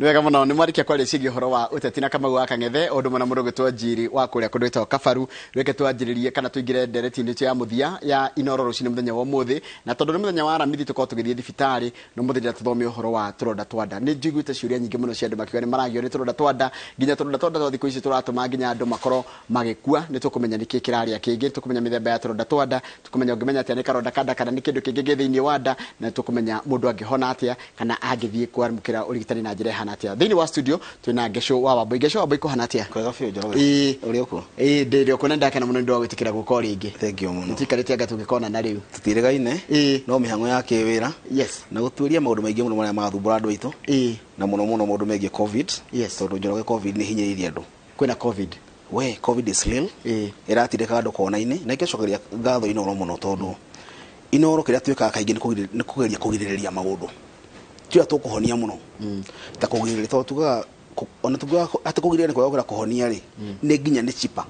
nä wega må no nä mwarä kia kwarä ciägie å horo wa å teti kama kamau wa kangethe å ndå mwena må rå gä two wa kå rä a kå ndå gä kabaru reke twanjä rä rie kana tå ingä re ya må ya inoro rå cinä må thenya wa må na tondå nä må thenya wa aramithi tå korwo tå gä thiä thibitarä no må thä rä tå horo wa tå ronda twanda nä njiguä ciå nyingä må no cia andå makiuga nä maragio nä tå ronda twanda nginya tå ronda twanda twa thikå ici tå ratå ma nginya andå makorwo nä tå kå menya nä kä kä rarä a kä ngä tå kå menya mä themba ya tå ronda twanda tå kå menya å ngä menya atä a nä karonda kanda kana nä kä ndå kä ngä gä thä inä wa nda na tå kå menya må ndå angä hona atä a kana angä thiä kwamå kä ra å rigitani na njä ra hanatia thini wa studio tuna gesho wa wabo gesho wabo kuhana hanatia kwa biu njoroge na muno na riu no mihango ya kiwira yes na guturia maundu maingi muno maria andu aitu na muno muno maundu covid yes tondu covid ni hinyiririe andu kwina covid we covid is real iratindika andu kona ine na ikecokeria gatho ino muno tondu inoro kiria twikaga kaingi ni kugeria kugiririria maundu tira kuhonia muno mm. ta kugirira to tugaga ona tugaga hata kugirira ni kwagura kuhonia ri ni nginya ni chipa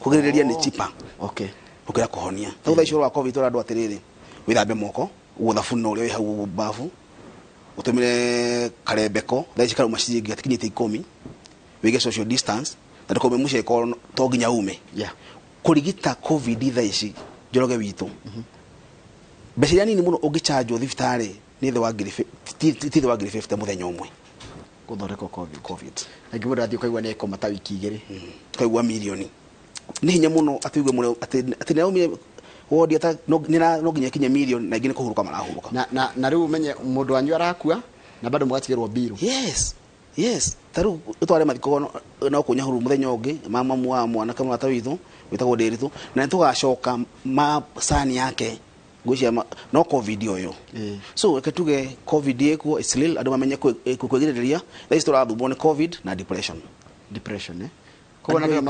kugiriria oh. ni chipa okay ukira kuhonia tau tha icoro wa covid ora andu atiriri withambe moko uthabuni uria wi hau bafu utumire karembeko tha ici karuma ciringi gatikinyite ikumi wige social distance na ndukaume muceko to nginya ume yeah. kurigita covid tha ici joroge wito mm-hmm. mbeca mm -hmm. iria nini muno ungicanjwo thibitarĩ nä thä wa ngiri må thenya å mwe gå thondekwo na ngä må kaigua nä ekoma ta wiki igä rä mm. kaigua mirioni nä hinya må no atä ugue atä nä aumire wondi ata no nginya kinye mirioni na ingä nä kå hå rå ka marahå rå ka na rä u menye må ndå wanyu arakua na bado må gatigä rwo yes yes taru u å tware mathiko no kå nyahå rå må thenya å ngä mamamu wa mwanake må rata witå wä tagwo na nä tå ma sani yake gwiciama no covid oyo mm. Eh. so eke tuge covid ekuo still andu mamenye kwigiriria thaici turathumbwo ni covid na depression depression eh?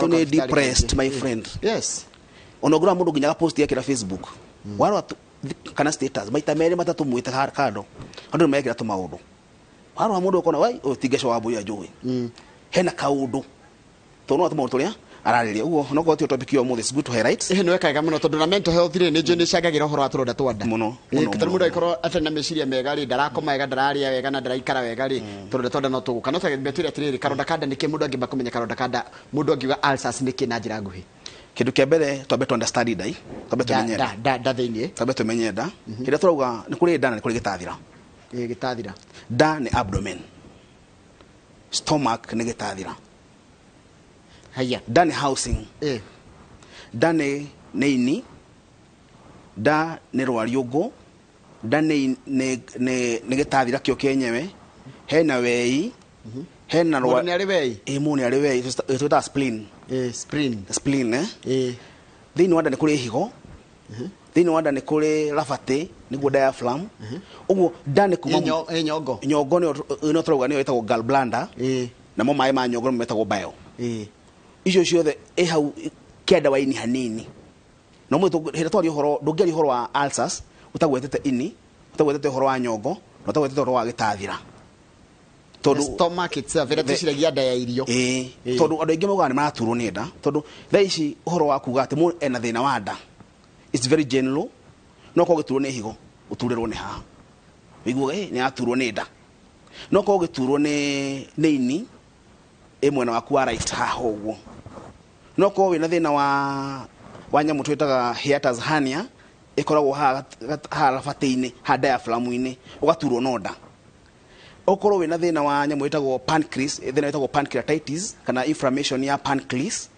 ni depressed my eh. friend yes onongora mundu nginyaga post yakira facebook mm. warwa kana status maita meri matatu mwite kando andu mekira tu maundu warwa mundu ukona wai utingeco wa mbuya njui mm. hena kaundu tondu watu maundu turia arariria uguo no gotio topic yo muthi good to ehe eh no ekaga muno tondu na mental health ri ni jini shagira horo atunda twanda muno muno muno ikoro ate na meciria mega ri ndarako mega ndararia wega na ndaraikara wega ri mm. tunda twanda no tugu kana tuguka no tagethia atiriri karonda kanda niki mundu angiba kumenya karonda kanda mundu angiuga ulcers niki na njira nguhi kindu kia mbere twambe tu understand dai twambe tumenye da da da thiini twambe tumenye da ira mhm. turauga ni kuri ndana ni kuri gitathira gitathira da ni abdomen stomach ni gitathira haya dane housing eh dane neini da nä rwariå ngå ne ne gä tathira kä o kä he hena wei mhm. hena må ni ari wei eh, twätaga eh, thä spleen eh, wa nda nä kå rä higo mhm. thä inä wa nda nä kå rä rabatä nä guo mhm. diaphragm å guo nda nĩ kuma nyongo nyongo ni å tå rauga nä yo ä tagwo na mo maä ma nyongo nä metagwo bio icio ciothe ä hau kä ndawaini hanini no mwe hä rä twaria horo ndå ngä horo wa alsas utagwetete ini utagwetete horo wa nyongo na utagwetete horo wa gitathira tondu stomach itself ira tuciragia nda ya irio eh tondu andu ingi maugaga ni maraturwo ni nda tondu thaa ici uhoro wa kuga ati mundu ena thina wa nda it's very general no ko giturwo ni higo uturerwo ni haha wiguaga eh ni aturwo ni nda no ko giturwo ni ni ini imwe na wakuwa right haha uguo no korwo wä na thä na wa wa nyamå twä taga hiatus hania ä koragwo haha rabatä-inä ha diaphragm-inä å gaturwo no nda okorwo wä na thä na wa nyamå ĩtagwo pancreas eh, thä na ĩtagwo pancreatitis kana inflammation ya pancreas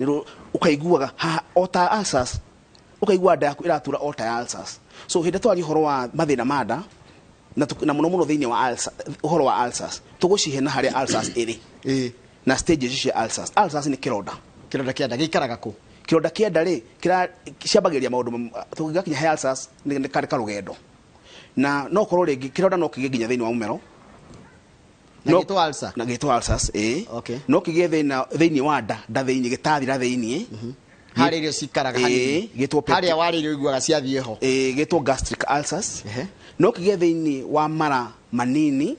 nä ũkaiguaga o ta ulcers ũkaigua nda yaku ĩratura o ota ulcers so hä ndä twaria å horo wa mathä na ma nda na må no må no thä inä wa å horo wa ulcers tå gå cihe na harä a ulcers ä rä na stages cia alsas alsas nä kä ronda kironda kĩa nda gĩikaraga kũ kironda kĩa nda rĩ ciambagĩrĩria maũndũ tũngĩgakinya hiatus ni kare karugendo na no korwo rĩngĩ kironda no kĩgĩe nginya thĩinĩ wa mumero no gĩtwo alsa na gĩtwo alsas eh okay. no thina thini wa da nda thini thĩinĩ gĩtathira thĩinĩ mm -hmm harä irio cikaraga harĩa warä irio iguaga ciathiä ho eh gätwo gastric alsas eh no kä thini wa mara manini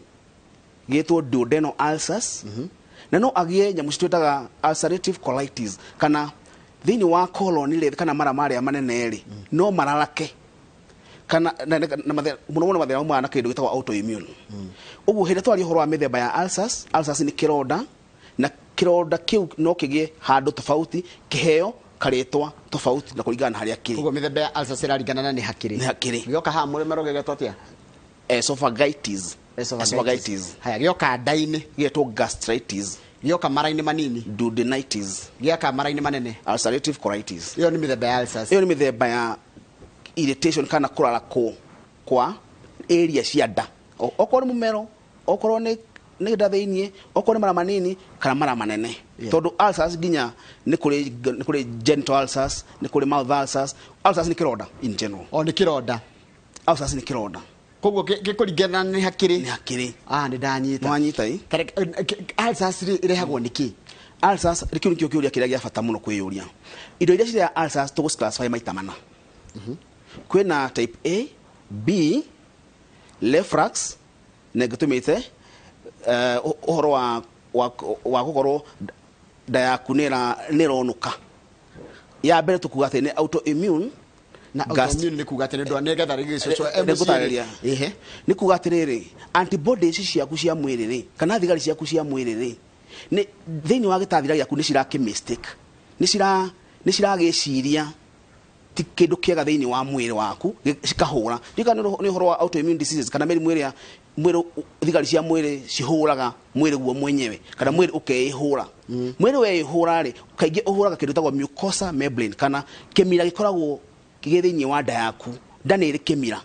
gätwo duodeno alsas mm -hmm na no agie nyamu citwetaga ulcerative colitis kana thini wa colon ile kana mara marä a manene rä no mararake kana na no muno muno mathä na maumana na kä ndå autoimmune ubu guo twari rä horo wa mä ya ulcers ulcers ni kiroda na kiroda kiu no kä handu tofauti kiheo heo tofauti na kuligana hali yake kiri koguo mithemba ya ulcers ira ligana na ni hakiri ni hakiri gioka ha muri merogegetwo atia esophagitis esophagitis haya gioka ndainä gätwo gastritis gioka mara-inä manini dudenitis gäaka mara-inä manene ulcerative colitis ä yo nä mä themba ya ulcers ä yo nä mä themba ya irritation kana kå rara kå kwa area cia nda okorwo nä må mero okorwo nä nä nda thä okorwo nä mara manini kana mara manene yeah. tondå ulcers nginya nä kå rä genital ulcers nä kå rä mouth ulcers ulcers nä kä ronda in general o nä kä ronda ulcers nä kä ronda koguo gĩkũringana nĩ hakiri nĩ hakiri ah nĩ ndanyita mwanyita ĩ alsas eh, rĩ ĩrehagwo nĩ kĩ alsas kĩu nĩkĩo kĩũria kĩrĩa gĩa bata mũno kwĩyũria indo iria cirehaga alsas tũgũciclassify maita mana mhm. kwĩna type a b lefrax na ngĩtũmĩte eh, ũhoro wa wa gũkorwo nda yaku nĩ ĩronũka ya mbere tũkuga atĩ nĩ autoimmune nä kuga atä rä rä antibody ici ciaku cia mwä rä kana thigari ciaku cia mwä rä thä inä wa gä tathira gäaku nä cirakä nä ciragä ciria ti kä ndå kä ega thä inä wa mwä rä waku cikahå ra rika nä å horo wa autoimmune diseases kana meri mwä mwä thigari cia mwä rä cihå raga mwä rä guo mwenyewe kana mwä rä å keä hå ra mwä mm. rä weä hå ra rä kaingä å hå raga kä ndå tagwo kana kä mira gä koragwo kĩgĩ thĩinĩ wa nda yaku nda nĩ ĩrĩ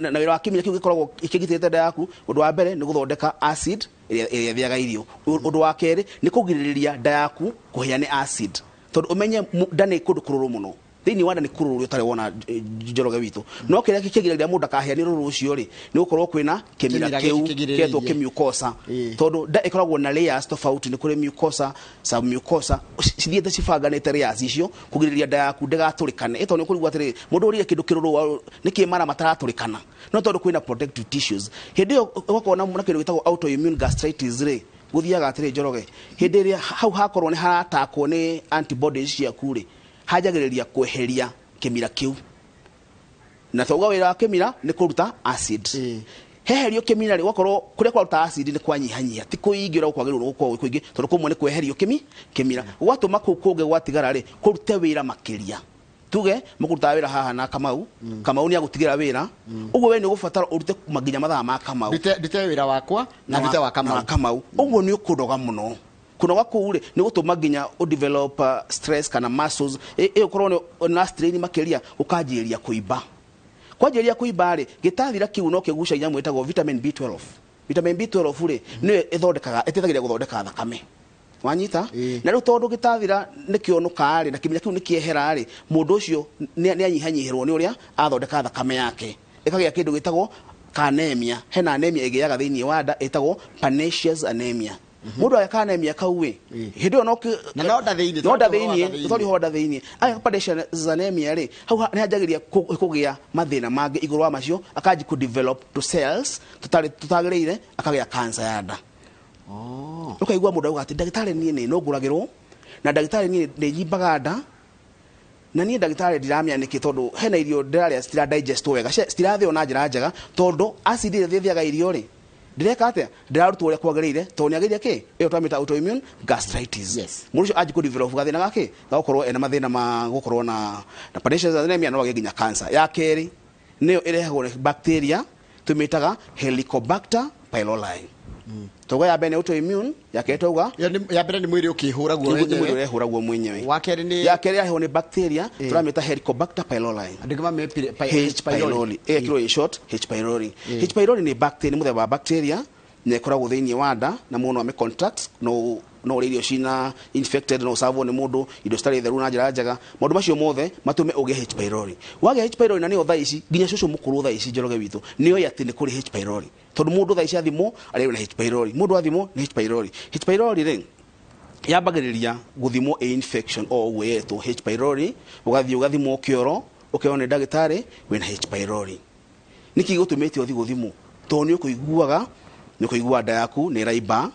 na na ra wa kĩmira gitä gĩkoragwo te nda yaku ndå wa mbere nĩ gũthondeka acid thä aga irio ndå wa kerĩ nĩ kũgirĩrĩria nda yaku kũhĩa nĩ acid tondũ ũmenye nda rå rå må no thini wana ni kururu utari wona eh, njoroge witu no kiria kikigiragira mundu akahia ni ruru ucio ri ni gukorwo kwina kimira kiu ketwo kimucosa tondu nda ikoragwo na layers tofauti ni kuri mucosa sub mucosa cithiete cibanganite layers icio kugiriria da yaku ndigaturikane ito ni kurigwa atiri mundu urire kindu kiruru ni kimara mataraturikana no tondu kwina protective tissues hindi yo gakona na kindu gitagwo autoimmune gastritis ri guthiaga atiri njoroge hindi hau hakorwo ni haratakwo ni antibodies ciaku ri hanjagiriria kweheria kimira kiu na thoga wira wa kimira ni kuruta acid mm. heherio kimira wakoro wakorwo kuria kwaruta acid ni kwanyihanyia ti kuingira kwagirwo gukorwo kuingi tondu kumwe ni kweherio kimi kimira mm. gwatuma kuu kungi gwatigara ri kurute wira makiria tuge mukurutaga wira haha na kamau mm. kamau ni agutigira wira mm. uguo we ni ugubatara urute maginya mathaa ma kamau ndute wira wakwa na ndute wa kamau uguo ni ukunoga muno kuna wako ule ni gutuma nginya udevelop stress kana muscles iyo e, e, korwo na strain makiria ukanjiria kuimba kwanjiria kuimba ri gitathira kiu no kiguca nyamu etagwo vitamin B12 vitamin B12 ri niyo ithondekaga iteithagiria guthondeka thakame wanyita na riu tondu gitathira nikionuka ri na kiminya kiu nikiehera ri mundu ucio nianyihanyihirwo ni uria athondeka thakame yake ikagia kindu gitagwo kanemia hena anemia igiaga thiini wa nda itagwo pernicious anemia Mhm. mundu ayakana emya kauwe eh. hindi ona noda thiini noda thiini tori hoda thiini agakpadesha zanemia ri hau nihanjagiria kugia mathina mangi iguru wa macio akaji ku develop to cells tutagiriire akagia cancer ya nda ukaigua oh. mundu auga ati ndagitari nie ni nunguragirwo na ndagitari nie ndinyimbaga nda na niä ndagätarä ndiramä nä kä tondå hena irio ndärarä a citiradigest wega citirathä o na njä ra njega tondå acidi ä thiaga irio rä ndireka atia ndiraruta uria kwagereire to ni ageria ki iyo twamita autoimmune gastritis yes. murisho aji kudevelop gathina gaki gakorwo ena mathina ma gukorwo na na pernicious anemia no ageginya cancer ya keri niyo irehagwo ni bacteria tumitaga helicobacter pylori mm togo ya mbere nä autoimmune ya kerä uga ya mbere nä mwä rä å kä hå ragwo nä mwä rä å rehå ragwo mwenyewe wa kerä nä ya kerä yahehwo nä bacteria eh. tå ramä ta helicobacter pylori andå ä eh, eh. short h pylori h pylori nä nä må themba wa bacteria na ä koragwo thä inä wa nda na må no ame no no uri irio cina infected no savo ni mundu irio citari theru na njira njega maundu macio mothe matume ugie H pylori wage H pylori na niyo thaa ici nginya cucu mukuru thaa ici njoroge witu niyo yati ni kuri H pylori tondu mundu thaa ici athimwo arĩ na H pylori mundu athimwo ni H pylori H pylori ri yambagĩrĩria gũthimwo a infection o gwĩyetwo H pylori ũgathiĩ ũgathimwo kĩoro ũkeyo nĩ ndagĩtarĩ na H pylori nĩkĩ gĩgũtũmĩte ũthi gũthimwo tondũ nĩ ũkũiguaga nĩ ũkũigua nda yaku nĩ ĩraimba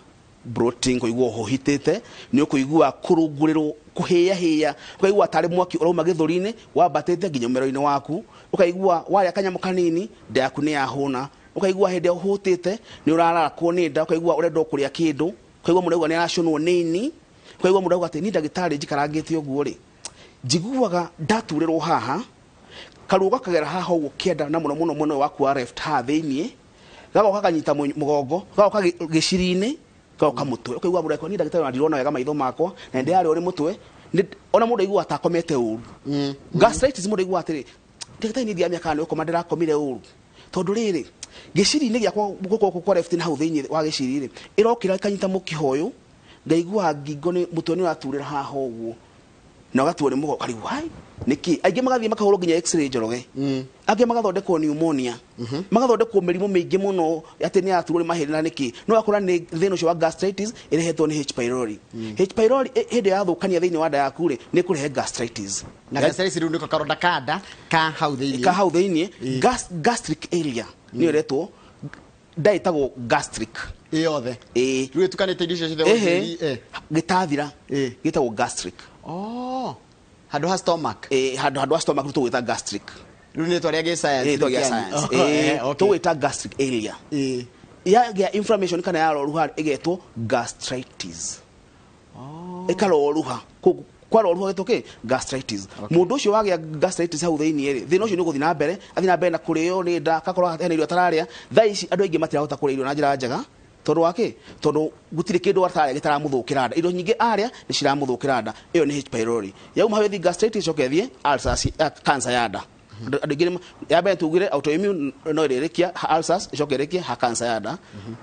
bloating kuigua hohitite ni kuigua kurungurirwo kuhia hia kuigua tari mwaki urauma githuri-ini wambatite nginya umero-ini waku ukaigua waria kanyamu kanini nda yaku ni yahuna ukaigua hindi uhutite ni urarakwo ni nda ukaigua urenda kuria kindu ukaigua mundu aigua ni aracunwo nini ukaigua mundu auga ati ni ndagitari njikarangite uguo ri njiguaga ndaturirwo haha karuo kagera haha uguo kienda na muno muno mwena waku wa left ha thiini gagoka kanyita mugongo gagoka giciri-ini toka mutwe ukaigua mura ni ndagitari na ndirona wega maitho makwa na ndi ari uri mutwe ona mundu aigua atakomete uru mm. gastritis mundu aigua atiri ndagitari ni ndiamia kana ukoma ndirakomire uru tondu riri giciri-ini giakwa guko kwa left na hau thiini wa giciri ri irokira kanyita mukihoyo uyu ngaigua ngingo ni mutwe ni waturira haho uguo na ũgatuo mugo mũgongo ũkarigwo niki aingä magathiä makahå rwo nginya njoroge mm. angä magathondekwo mm magathondekwo mä rimå mä ingä må no atä nä aturwo nä mahä na nä no akora nä thä na å wa gastritis ä rehetwo nä h pylori mm. h pylori hä ndä yathå kania thä inä wa nda yaku rä nä kå gastritis na gastritis nä karonda ka hau thä inä ka hau Gas, gastric area mm. retwo ndaitagwo gastric ä yothe ä gä tathira gä tagwo gastric oh handå ha stomach handå eh, handå ha stomach tå gwä ta gastric rä u nä gwä gastric area eh. inflammation kana yaroruha ägetwo gastritis oh. ĩkaroruha kwaroruha gä kä må ndå å cio wagä a gastritis hau thä iniä rä thä na å cio nä å gå thiä na mbere athiä na mbere na kå rä o nä nda akakorwo hena irio atararä a thaa ici andå aingä matirahota kå rä irio na njä ra njega tondu waki tondu gutire kindu atarĩa gĩtaramuthũkĩra nda indo nyingĩ arĩa nĩ ciramũthũkĩra nda ĩyo nĩ h pylori yauma hau ĩthiĩ gastritis ĩcoka ĩthiĩ ulcers cancer ya nda andå aingä ya mbere tugire no ä rä ulcers icoke ä rä kie ha kanca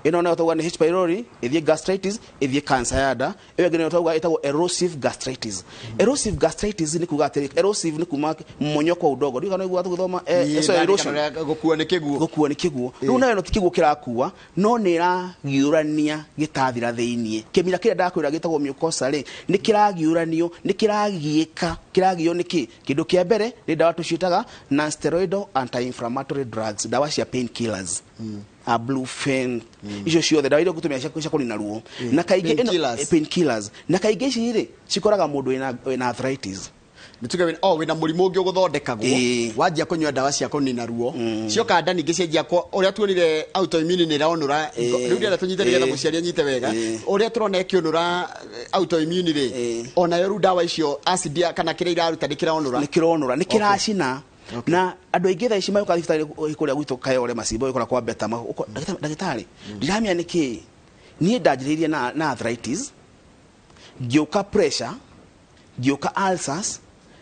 ä no nä tauga nä h pylori ä gastritis ä kanca ya ä yo ngä nä tauga ä tagwo nä kuga atä erosive nä kuma monyoko wa udogo nä igua tå gä thoma gå kua nä kä guo rä u nayo no ti kä guo kä rakua no nä ragiå rania gä tathira thä iniä kä mira kä rä a ndakwä ra gä tagwo mä kosa rä nä kä ragiå ranio nä kä ragiä ka kä ragio nä kä kä ndå kä a mbere nä ndawa tå ciätaga na steroidal anti-inflammatory drugs, dawa ya pain killers mm. Ablufen mm. icio ciothe ndawa iria ngũtũmĩra cia kũnina ruo mm. na kaingĩ ĩno pain killers na kaingĩ ici rĩ cikoraga mũndũ wĩna arthritis nituge wina oh wina murimu ngi uguthondekagwo e. wanjia kunywa dawa cia kunina ruo mm. cioka nda ningi cienjia kwa uria tuonire autoimmune ni raonura riu rĩera tũnyite nĩgetha mũciari anyite wega uria tũrona ikĩonũra eh, autoimmune ri ona yo dawa icio acid kana kĩrĩa iraruta ni kiraonura ni kiraonura ni kiracina okay na andå aingä thaa ici magå ka thibitarä kå rä a gwitå kaore macimbo kora kwa beta ndagĩtarĩ ndiramenya mm. nä kä niä ndanjä na, na arthritis ngä å ka pressure ngä å ka ulcers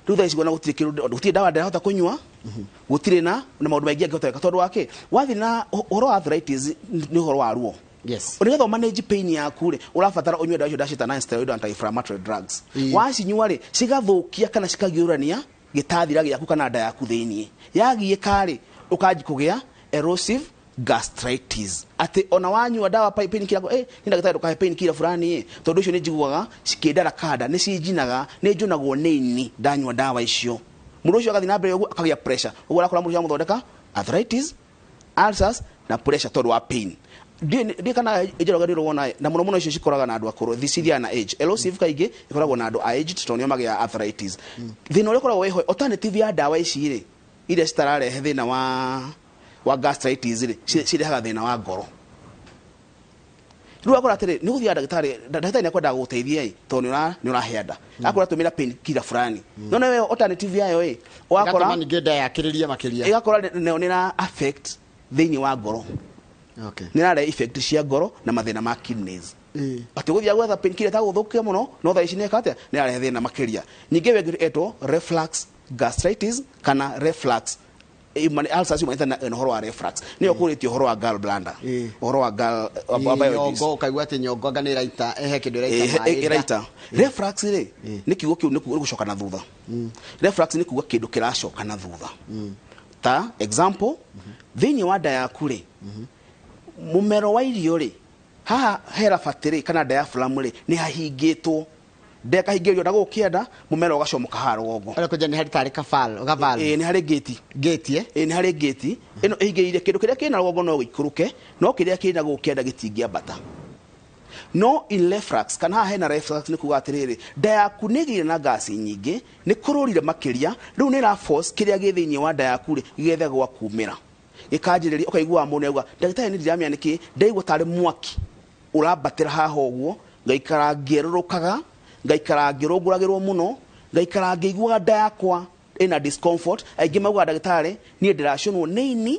rä u thaa ici guona gå tirä ndawa ndärahota kå nyua mm-hmm. gå tirä na na maå ndå maingä angä hota weka tondå wakä wathiä na å horo wa arthritis nä å horo wa ruo yes nä getha manage pain yaku rä å rabatara å nyue ndawa icio ndacita na steroid anti inflammatory drugs wacinyua rä cigathå kia kana cikagiå rania gĩtathira gĩaku kana nda yaku thĩiniĩ yagiĩka rĩ ũkanji kũgĩa erosive gastritis atĩ ona wanyua dawa pain killer eh nĩ ndagĩtarĩ ndũkahe pain killer fulani eh tondũ icio nĩ njiguaga cikĩndara kanda nĩ cinjinaga nĩ njũnagwo nĩ ini ndanyua dawa icio mũndũ ũcio agathiĩ na mbere ũguo pressure ũguo arakora mũndũ ũcio amũthondeka arthritis ulcers na pressure tondũ wa pain kana ijaraga rä wona na muno muno shishi koraga icio cikoraga na andå akå thicithia na age erosive kaingä ikoragwo na andå a age tondå nä magä arthritis thä na å rä koragwo wä alternative ya ndawa ici rä ile starare thä na wa wa gastritis rä cirehaga thä na wa goro rä u akora atä rä nä dagitari thiaga ndagätarä ndagätarä nä akwendaga gå ni ä tondå akora tumira pain ra kira fulani mm. no we alternative yayo ä ågakoraningä nda yakä rä ria makä ria ä gakora nä na affect thini wa goro okay. nä rarä effect cia ngoro na mathina ma kidneys eh. atä gå thia gwetha penkiria tagå thå kie må no no thaa ici nä eka atä nä rarehe thä na makä ria ningä wengä etwo reflux gastritis kana reflux ulcers imanita na wa reflux nĩyo eh. kũrĩtie ũhoro wa gall bladder eh. wa gall ehe reflux na thutha mm. reflux na thutha mm. ta example mm-hmm. thĩinĩ wa nda yaku mm-hmm mumero wa irio ri haha hera batĩrĩ kana diaphragm rĩ nĩ hahingĩtwo ndekahingĩrio na gũkĩenda mũmera ũgacomoka haha rũgongo kwenja nĩ harĩ tarĩ gavalnĩ harĩ geti ngĩti eh? ĩ nĩ harĩ ngĩti ĩno ĩhingĩrĩire kĩndũ kĩrĩa kĩna rũgongo no gikuruke no kina gukienda gitingia bata no in reflux kana haha hena reflux ni kuga atĩrĩrĩ nda yaku nĩ ĩgĩire na gasi nyingĩ ni kururire makiria riu ni ra force kĩrĩa gĩ wa nda yaku rĩ gethe gwa kumĩra gikanjiriria ukaigua mundu auga ndagitari ni ndiramenya niki ndaigua tari mwaki urambatira haha uguo ngaikara ngierurukaga ngaikara ngirunguragirwo muno ngaikara ngiiguaga nda yakwa ina discomfort aingi maugaga ndagitari niä ndä racionwo nä ini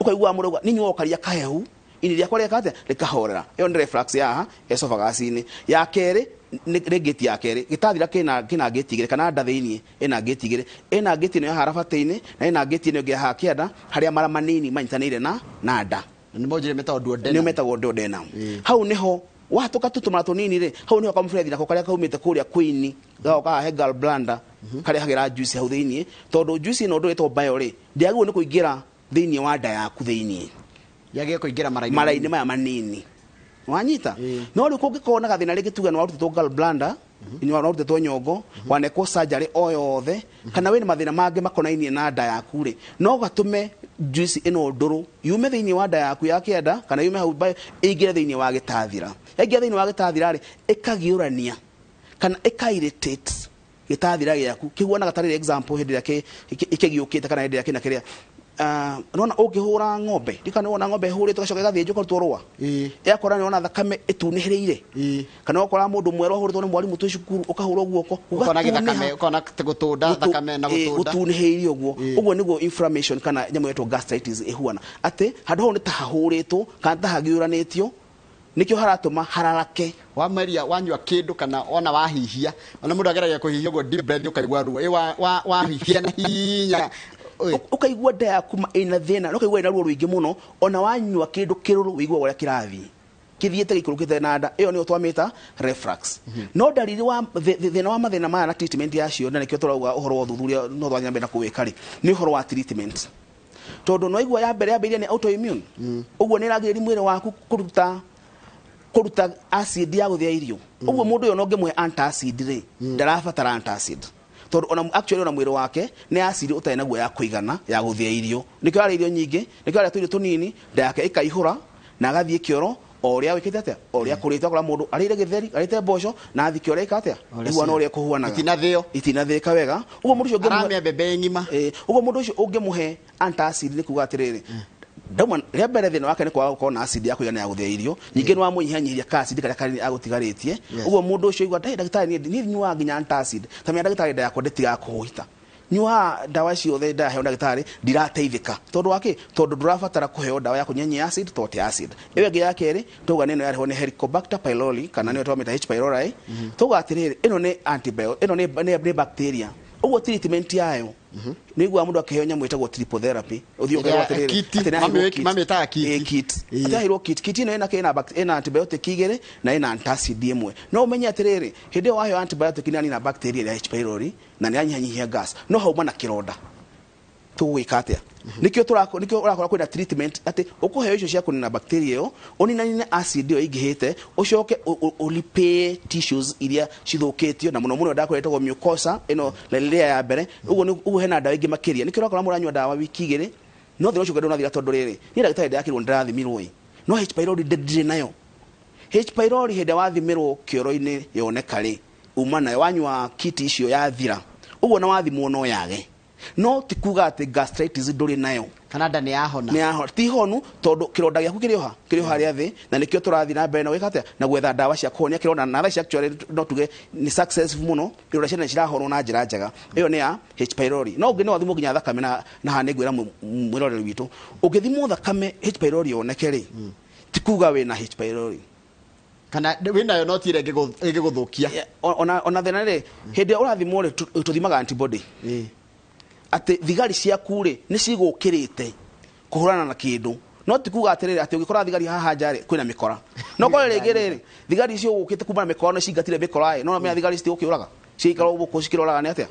å kaiguaga må rauga ninyu wokaria kahehu ini rĩakwa rĩakaatĩa rĩkahorera ĩyo nĩ reflux yaha esophagus ya kerĩ nä ngä ti ya kerä gä tathira kä na ngä tigä rä kana nda thä iniä ä na ngä tigä rä ä na ngä ti ä no yahara batä-inä na ä na ngä ti ä no ä ha kä anda harä a mara manini manyitanä na na nda nä metagwo ndodena hau nä ho watå ka tå tå mara tå nini hau nä ho kamå nako karä a kaumä te kå rä a kwini gagoka hahe galblanda mhm. karä juice hau thä iniä juice juici ä no ndå ä two mbayo rä ndä wa nda yaku thä iniä yagä kå ingä mara-inä maya manini wanyita eh. no rä kå gathina ri na gathä na rä gä tuga nä warutetwo galblanda mm-hmm. norutetwo nyongo mm-hmm. wane ko o oyothe mm-hmm. kana wä na mathä na mangä makonainie na nda yaku ri no gatume juice ino no ndå yume thä wa nda yaku ya kĩenda kana yume hau ä ngä re thä wa gitathira tathira thini wa gitathira ri ikagiurania kana ikairitate gitathira gä tathira gä aku example hä yake ä kana hä yake na kiria Uh, nona ungihura ngombe dikana wona ngombe huritwo gacoka gathinjwo turwa rwa yakora ni wona thakame itunihiriire kana ukora mundu mwero huri huritwo ni mwali mutu cukuru ukahurwo guoko ukona githakame ukona gutunda thakame na gutunda gutunihirie uguo uguo niguo inflammation kana nyamu yetwo gastritis ihuana ate handu hau ni ta hahuritwo kana ta hagiuranitio nikio haratuma hararake wamaria wanywa kindu kana ona wahihia ona mundu ageragia kuhihia uguo deep breath ukaigua ruo wa wahihia na hinya ukaigua nda yaku ina thina no kaigua ina ruo rwingi muno ona wanywa kindu kiruru wigua uria kirathi kithiete gikurukite na nda iyo niyo twamita reflux mm -hmm. no dalili wa thina wa mathina maya na treatment yacio na nikio turauga uhoro wa uthuthuria no twanya mbere na ri ni uhoro wa treatment tondu no igua ya mbere ya mbere ni autoimmune mm. ugwo ni ragiri mwire waku kuruta kuruta acid ya guthia irio mm. ugwo mundu uyo no ngimwe antacid ri mm. ndarabatara antacid mm tondu ona actually ona mwiri wake nĩ asiri utai naguo ya kuigana ya guthia irio niki arĩa irio nyingi niki arĩa tũirio tunini nda yake ĩkaihũra na agathiĩ kĩoro o ũrĩa wĩkĩte atĩa o ũrĩa mm. kũrĩte ũkora mũndũ arĩire gĩtheri arĩte mboco na athi kĩorĩa ĩka atĩa ihuana itina thio itina thika wega mundu ucio ũcio ũngĩmũhe mbembe ng'ima eh, ũguo mũndũ ũcio ũngĩmũhe antacid ni kuga atĩrĩrĩ mm ndauma rĩa mbere thĩna wake nĩ kwaga gũkorwo na acidi ya kuigana ya gũthĩa irio ningĩ nĩ wamũnyihanyihiria kaacidi karĩa karĩ agũtigarĩtie ũguo mũndũ ũcio igua ndagĩ ndagĩtarĩ ni nyuaga nginya antacid tamenya ndagĩtarĩ nda yakwa ndĩtigakũhũita nyuaga ndawa ciothe ndaheo ndagĩtarĩ ndirateithĩka tondu wake tondu ndũrabatara kuheo ndawa ya kunyenye acid tote acid ewe ĩngĩ yake ri toga neno ĩno yarĩho helicobacter pylori kana nĩyo tomita h pylori mhm. toga atiriri ino ne antibiotic ino ne bacteria ũguo treatment yayo nä iguaga må ndå akeheo nyamå ätagwo tagwo å thiä åkairwo kiti ä no ena igä rä na ena antacid ä mwe no å menye atä rä rä hä ndä ä yo waheo antibiotic nä anina bacteria ä rä a h pylori na nä anyihanyihia gas no hauma na kä ronda tå gå ka atä a nikio turako nikio urakora kwina treatment ati ukuheo icio ciaku na bacteria yo oninani na acid yo ingihite ucoke ulipe tissues iria cithukitio na muno muno ndakoretwo mucosa ino lelia ya mbere uguo ni uguo hena dawa ingi makiria nikio urakora muranyua dawa wiki igiri no thira ucio ndona thira tondu riri ni ndagitari ndakirwo ndirathimirwo i no h pylori ndirĩ nayo h pylori hĩndĩ wathimirwo kĩoro-inĩ yoneka rĩ uma nayo wanywa kiti icio yathira ũguo na wathimwo no yage no tikuga kuga atä gastritis ndå rä nayo kana nda nä yahona nä yahona ti honu tondå kä ronda gä aku kä rä oha kä rä oha rä a thä na nä kä o na mbere na gwä ka atä na gwetha ndawa cia kå honia kä ronda na thaici actually no tuge nä må no kä ronda ciana cirahonwo na njä ra njega ä yo nä ya h pylori no å ngä nä wathimwo nginya thakame na haha nä ngwä ra mwä roreri witå å ngä thimwo thakame h pylori yoneke rä hmm. tikuga kuga wä na h pylori kana wä nayo no tire rä ngä gå thå kia ona thena na rä hä hmm. ndä ä a å rathimwo rä tå thimaga antibody atä thigari cia kure nä cigåkä kå na kä no ti kuga atä atä å thigari haha nja rä kwä na no kore rä ngä thigari icio gå kuma na mä kora cingatire mä kora no namenya thigari citigå kä å raga ciaikara å gå kå cikä roraga nä atä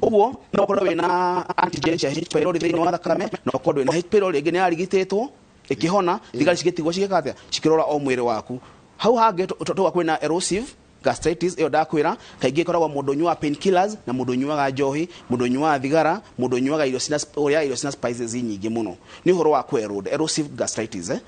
å guo no korwo wä na thä inä wa thakame no korwo ndwä na rä ngä nä arigitä two ä kä hona thigari cigä tigwo cigä ka atä cikä rora o mwä rä waku hau hangä tå kwä na erosive gastritis yo ndakwira kaingi koragwa mundu pain killers na mundu nyuaga njohi mundu nyuaga thigara mundu nyuaga irio cina uria irio cina spices nyingi muno ni horo wa kwerode erosive gastritis eh?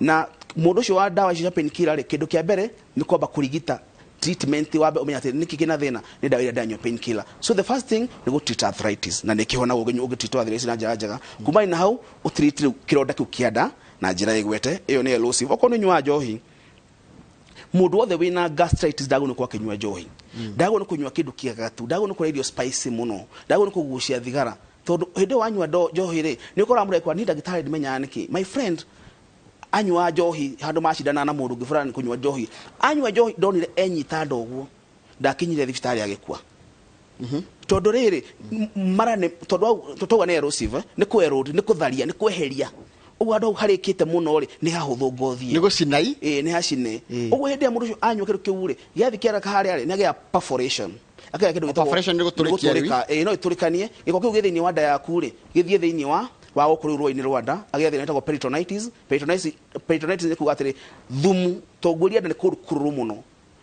na mundu ucio wa dawa cia painkiller ri kindu kia mbere ni kwamba kurigita treatment wambe umenya atä nä kä thina ni dawa ya danyo pain killer so the first thing ni go treat arthritis na nä kä hona å gä tritwo athira na jaja njega kumania na hau utreat kiroda rä u na jira igwete iyo ni erosive yo nä okorwo njohi mundu wothe na gastritis ndagå nä kwakinyua njohi ndagå ni kunywa kindu kiega tu ndagå nä kå irio spicy muno ndagå ni kå thigara tondå hä wanywa wanyua njohi ri ni å mure kwa ni ndagä ndimenyaga niki my friend anyua njohi handå macindana na må ndå ngä burani kå nyua njohi anyua njohi ndonire enyita ndoguo ndakinyire thibitarä agäkua mm-hmm. tondå rä rä mara tondå twauga nä nä ni nä ni kutharia ni kweheria uguo andu harikite muno ri ni hahuthu ngothi ni gucinai eh ni hacine uguo hindi mundu ucio anywa kiru kiu ri giathi kiaraka haria ri nagea perforation akaya kindu gitagwo perforation ni guturikia ri eh no iturikanie giko kiu githini wa nda yaku ri githie thini wa wa gukuri ruoini rwa nda agia thina itagwo peritonitis peritonitis peritonitis ni kuga atiri thumu tonguria nda ni kururu muno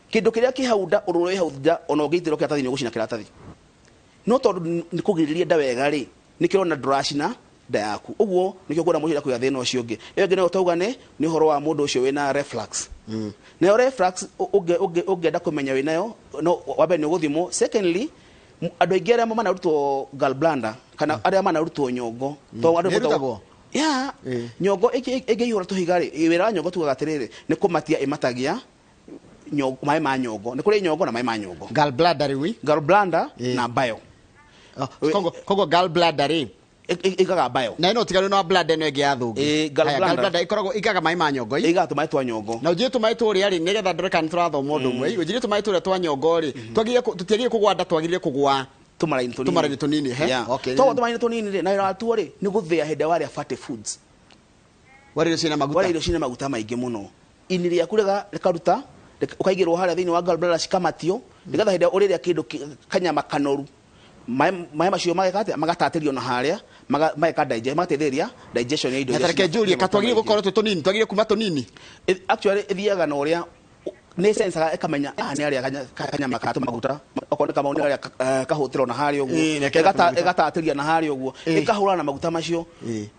kindu kiria ki hau nda ururu hau nda ona ungiitiro kiratathi ni ugucina kiratathi no tondu ni kugiriria nda wega ri nikirona nduracina nda yaku uguo nikio kwenda mucio kwya thina ucio ungi yo ngi nayo tauga ni ni uhoro wa mundu ucio wina reflux mm. nayo reflux ungienda kumenya winayo no wambe ni uguthimwo secondly andå aingä arä a manarutwo galblanda kana mm. arä a manarutwo nyongo mm. ya nyongo ä ngä ihå ra tå higa rä wä ra wa nyongo tugaga atä rä rä nä kå matia ä matagia maä ma nyongo nä kå rä nyongo na maä ma nyongo galblanda galblanda na bio oh, koguo galblanda rä bio na ino tigano na blood eno ngi yathungi e blood ikorogo igaga mai manyongo i igatu mai twa nyongo na ujire tu mai tu ri nigetha ndireka ni turatho mundu mwe ujire mm. tu mai tu ri twa nyongo ri mm-hmm. twagirie tutiagirie kugwanda twagirire kugwa tumaraini tunini tumaraini tunini he yeah. okay twa tumaraini tunini ri na ira tu ri ni guthia hede wari fatty foods wari sina maguta wari irio sina maguta maingi muno ini ri rega rekaruta ukaigirwo haria thini wa gallbladder cikamatio nigetha uri ri kindu kanyama kanoru maĩ macio magekate magatatärio na haria meka digest ria digestion ya indo na tareke njũrie katwagĩrĩire tå nini twagä twagĩrĩire kuma tũnini actually thiaga na ũrĩa nicensaga ikamenya eh, eh, nä arä a kanyama katå maguta okorwo nä kamau nä arä a kahutä eh, rwo na harä å guo ĩgatatĩria yeah. na harĩa ũguo ĩkahũrana na maguta macio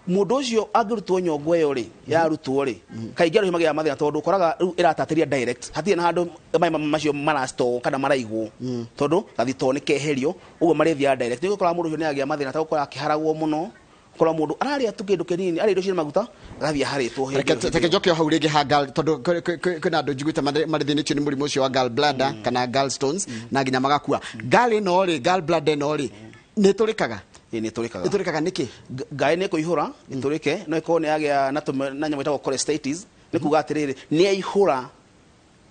mũndũ ũcio angĩrutwo nyongo ĩyo rĩ yarutwo mm-hmm. ri mm-hmm. kaingĩ andũ magĩaga mathĩna tondũ ũkoraga rĩu iratatiria direct hatirĩ na handu mai macio marasto kana maraigwo mm. tondu gathitoo nĩ keherio ũguo marĩthiaga direct nĩgũkora mundu ucio ni agia mathĩna ta ukora akiharagwo muno kora mundu araria tu kindu kinini ari ndu cina maguta agathia haritwo hindreke njoke hau rĩngĩ ha gal tondu kuna ndu njiguĩte mari thini nĩ muri mucio wa mm. mm. mm. gal bladder kana gal stones na ginya magakua gal no ri gal bladder no ri ni turikaga ni turikaga ni turikaga niki gai ni kuihura ni turike no iko ni agya na na nyamũ ĩtagwo cholestasis ni kuga atiriri ni aihura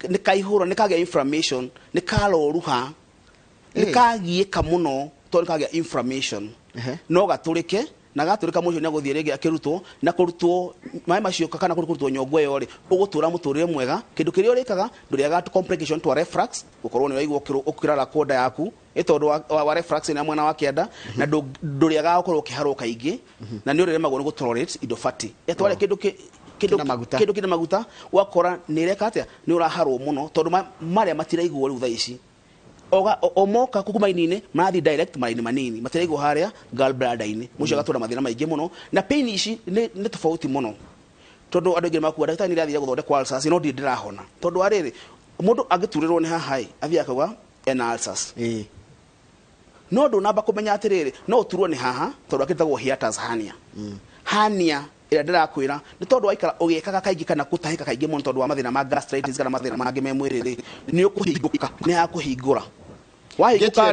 ni kaihura ni kagia inflammation ni karoruha ni kagiika muno to ni kagia inflammation no gatulike na gaturika mucio na guthie ringi akirutwo na kurutwo mai macio kana kurutwo nyongo iyo ri ugutura muturire mwega kindu kiria urikaga nduri nduriaga complication to reflux gukorwo ni waigwa ukirara koda yaku tondu wa, wa, wa reflux na mwana wa kianda mm -hmm. na nduriaga gukorwo ukiharwo kaingi mm -hmm. na ni uremagwo ni gutolerate indo fati etware oh. kindu kindu kina maguta wakora nä reka atä nä å raharwo må no tondå marä a matiraiguo rä oga omoka kuku mainine marathi direct maraini manini matiraigo haria gal gallbladder ini mm. gatura mathina maingi muno na pain ici ni tofauti muno tondu andu ngiri makuwa ndagitari ni athia guthondekwo ulcers no ndi ndirahona tondu ariri mundu angiturirwo ni haha athia akauga ena ulcers no ndunamba kumenya atiriri no turwo ni haha tondu akitagwo hiatas hania mm. hania ä ndärakwä ra nä tondå waikara å gä kaga kaingä kana gå tahä ka kaingä må no tondå wa mathä na ma kana mathä na mangä me mwä rä rä nä å kå hingå ka nä ya hingå ra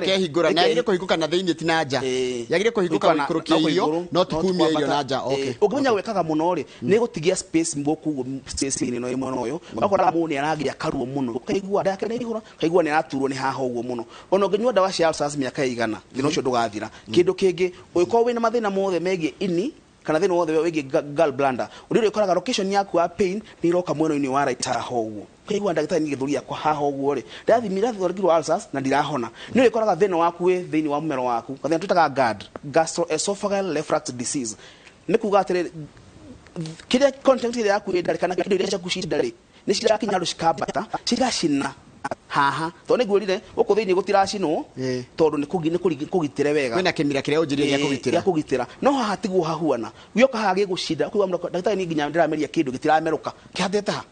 kehingåra na yagire kå hingå na thä inä yagire kå hingå ka gå ikå no tikumia irio na nja å ngä menya gwäkaga må no rä nä gå tigia gå no ä mwena å yå ũgakoraga må nä aragä akaruo må no ũkaigua ndake nä ihå kaigua nä araturwo nä haha å guo må no ona å ngä nyua ndawa cia mĩaka ĩigana thä na å cio ndå gathira kä ndå kä ngä å gä korwo wä na mathä na mothe megiä ini kana thä wothe wä gä gal blanda å ndä location yaku ya pain ni roka mweno ni wa raitara ho å guo kaigua ndagĩtarĩ nĩ gĩthũri gĩakwa haha ũguo rĩ ndĩrathimira thorigirwo ulcers na ndirahona nĩ ũrĩkoraga thĩna waku wĩ thĩinĩ wa mũmero waku gathĩna twĩtaga gad gastroesophageal reflux disease nĩ kuga atĩrĩ kĩrĩa content yaku ĩ ndarĩ kana indo iria ciaku ci ndarĩ nĩ cirakinya andũ cikambata cigacina haha to nä guo rire gå kå thä inä gå tiracinwo tondå nä kå wega mena kä kire kä ya a ya kugitira rä no haha tiguo hahuana gioka haha gä gå cinda ndagätarä nä nginya ndä rameria kä ndå gä tiramerå ka kä hatä ha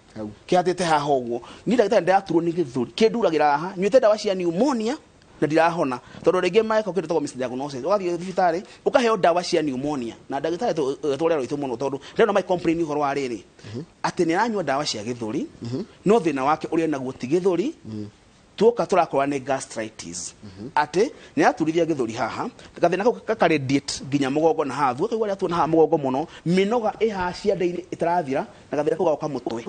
kä hatä te haha å guo ni ndagätarä ndä raturwo nä gä thå ri kä nduragä ra haha nyuä te ndawa cia pneumonia na ndirahona tondu rĩngĩ maeka kĩndũ tagwo misdiagnosis ũgathiĩ thibitarĩ ũkaheo ndawa cia pneumonia na ndagĩtarĩ tũrĩa rwitũ mũno tondũ rĩu no maicomplain ũhoro wa rĩrĩ mm-hmm. atĩ nĩ aranyua ndawa cia gĩthũri mm-hmm. no thĩna wake ũrĩa naguo ti gĩthũri mm-hmm. tuoka tũrakorwa nĩ gastritis mm -hmm. atĩ nĩ aturithia gĩthũri haha gathĩna kau gakarediate nginya mũgongo na haha thuo kaigua rĩatuona haha mũgongo mũno mĩnoga ĩha ciande-inĩ ĩtarathira na gathĩna kau gagoka mũtwe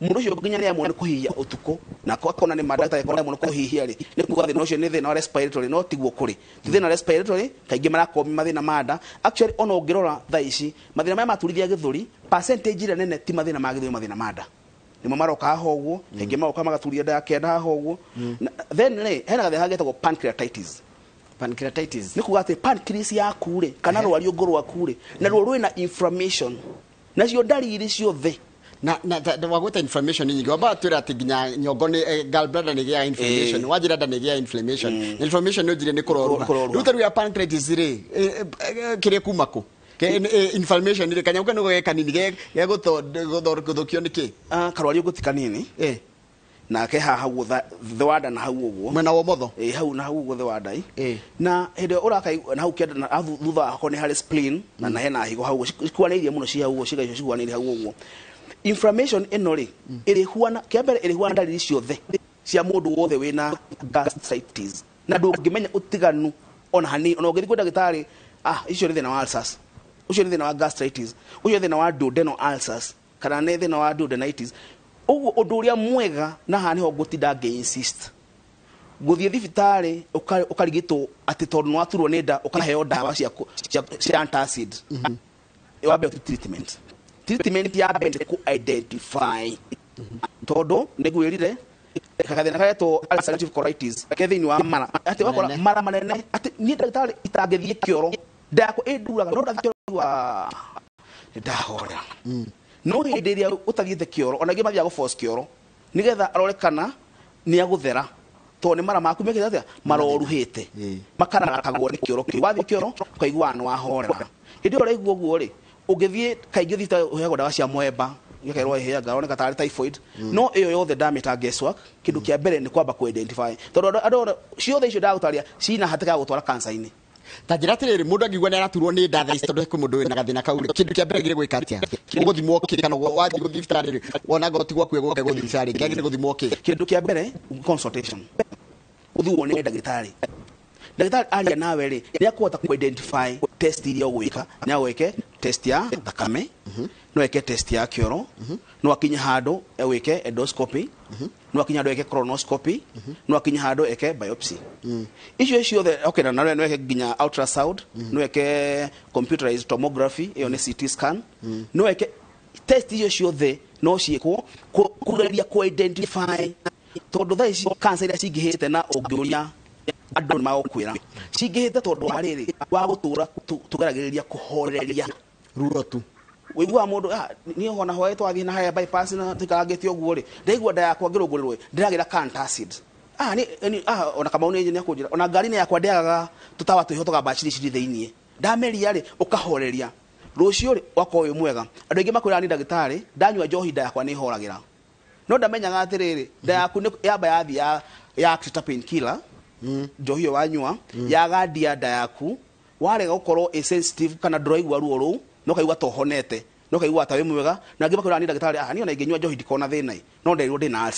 mundu cio nginya riria munene kuhihia utuko na akona ni ya kona munene kuhihia ri ni kuga thina ucio ni thina wa respiratory no tiguo kuri ti thina respiratory kaingi marakomi mathina mada actually ona ungirora thaa ici mathina maya maturithia githuri percentage ira nene ti mathina ma githuri mathina manda nimo maroka haha uguo kaingi maroka magaturia nda kenda haha uguo hmm. then ri hena gathina getagwo pancreatitis pancreatitis ni kuga atä pancreas yaku rä kana rwariå ngå rwaku rä na ruo rwä na inflammation nacio ndariri ciothe na na wagweta inflammation ni nyingi wabaa twira ati nginya nyongo ni eh, gallbladder ni gia inflammation eh. wajira nda ni gia inflammation mm. inflammation ni ujire ni kurorwa riu taru ya pancreas ri eh, eh, eh, eh, eh inflammation ni kanya inflammation ri kanyau kanu ge kanini ge ge guthukio ni ki ah karwari guti kanini eh na ke ha haha guo thwanda na hau uguo mwena wa motho eh hau na hau uguo thwanda eh na hede uraka na hau kienda na thutha hako ni harĩ spleen na na hena higo hau cikuanĩirie mũno ci hau uguo cigacio cikuanĩirie hau uguo inflammation ĩno rĩ ĩrĩhuana kĩa mbere ĩrĩhuana ndariri ciothe cia mũndũ wothe wĩna gastritis na ndũngĩmenya utiganu ona hani ona ũngĩthiĩ kwenda gitari ah icio ni thĩna wa ulcers ũcio ni thĩna wa gastritis ũcio nĩ thĩna wa duodenal ulcers kana nĩ thĩna wa duodenitis ũguo ũndũ ũrĩa mwega na hani ho gutinda ngĩ-insist gũthiĩ thibitarĩ ũkarigitwo atĩ tondũ nĩwaturwo ni nda ukaheo ndawa cia antacid mm-hmm. wambe treatment treatment ya yambete ku identify tondu niguirire kagathina karetwo ulcerative colitis ke thiini wa mara ati wakora mara manene ati ni ndagitari itangithie kioro ndakwa induraga hmm. no ndathie wa ndahora no hindi iria utathiete kioro ona ingi mathia guforce kioro getha arore kana ni aguthera to ni mara maku mekite atia hmm. maroruhite hmm. makanarakagwo ni kioro kiu wathie kioro ukaigua anu wahorera hindi io raiguo guo ri ungithie kaingi thita heagwo dawa cia mwemba gäkairwo heaga oneka tarä typhoid hmm. no iyo yo yothe ndamä guesswork kä ndå kä a mbere ni kwamba ku identify tondå andå ciothe icio ndagå tarä cina hatika ya gå twara kanca-inä ta njä ra atä rä rä må ndå angiugua nä araturwo nä ndatha ici tondå he kwä må ndå wä na gathä kau rä kä ndå kä a mbere gä rä gwä ka atä a gå thimwo kä kana wathiä gå thibitarä rä wonaga å tigwo kuä gwaka gå thibitarä ngä agä rä gå thimwo kä kä ndå kä a mbere gå thimwo nä ndagä tarä ndagĩtarĩ aria nawe rĩ nĩ akũhota kuidentify test iria ũgwĩka nĩ agwĩke test ya thakame no eke test ya kĩoro no akinye handũ ewĩke endoscopy no akinye handũ eke colonoscopy no akinye handũ eke biopsy icio e ciothe okena okay, no eke nginya ultrasound no eke computerized tomography ĩyo nĩ CT scan no eke test icio ciothe no ciĩkwo kugeria kuidentify tondå thaa ici kanca iria cingĩhĩte na ũngĩũria andå nä makwä ra cingä hä te tondå wa rä rä wa gå tå ra tå geragä kå horeria ruro tu wä igua må ndå ah, niä hona hoä twathiä na haya bypass na tå ikarangä te å guo rä ndaigua nda yakwa ngä rå ngå rä rwe ndäragä ra ona kamau nä nä akå njä ra ona ngari nä yakwa ndäagaga tå tawa twä ho tå gambaciriciri thä iniä ndameria rä å kahoreria rå cio rä wakorwo wä mwega andå aingä makwä ra nä ndagätarä ndanyua njohi nda yakwa nä horagä ra no ndamenyaga atä rä rä nda yaku yamba yathiä ya njohi yo wanyua yagandia nda yaku warega gukorwo sensitive kana nduraigua ruo ruu no kaigua tohonete no kaigua ta wä mwega na ngä makwä ni ah ni ona ingenywa nyua njohi ndikona thina no nderirwo ndä na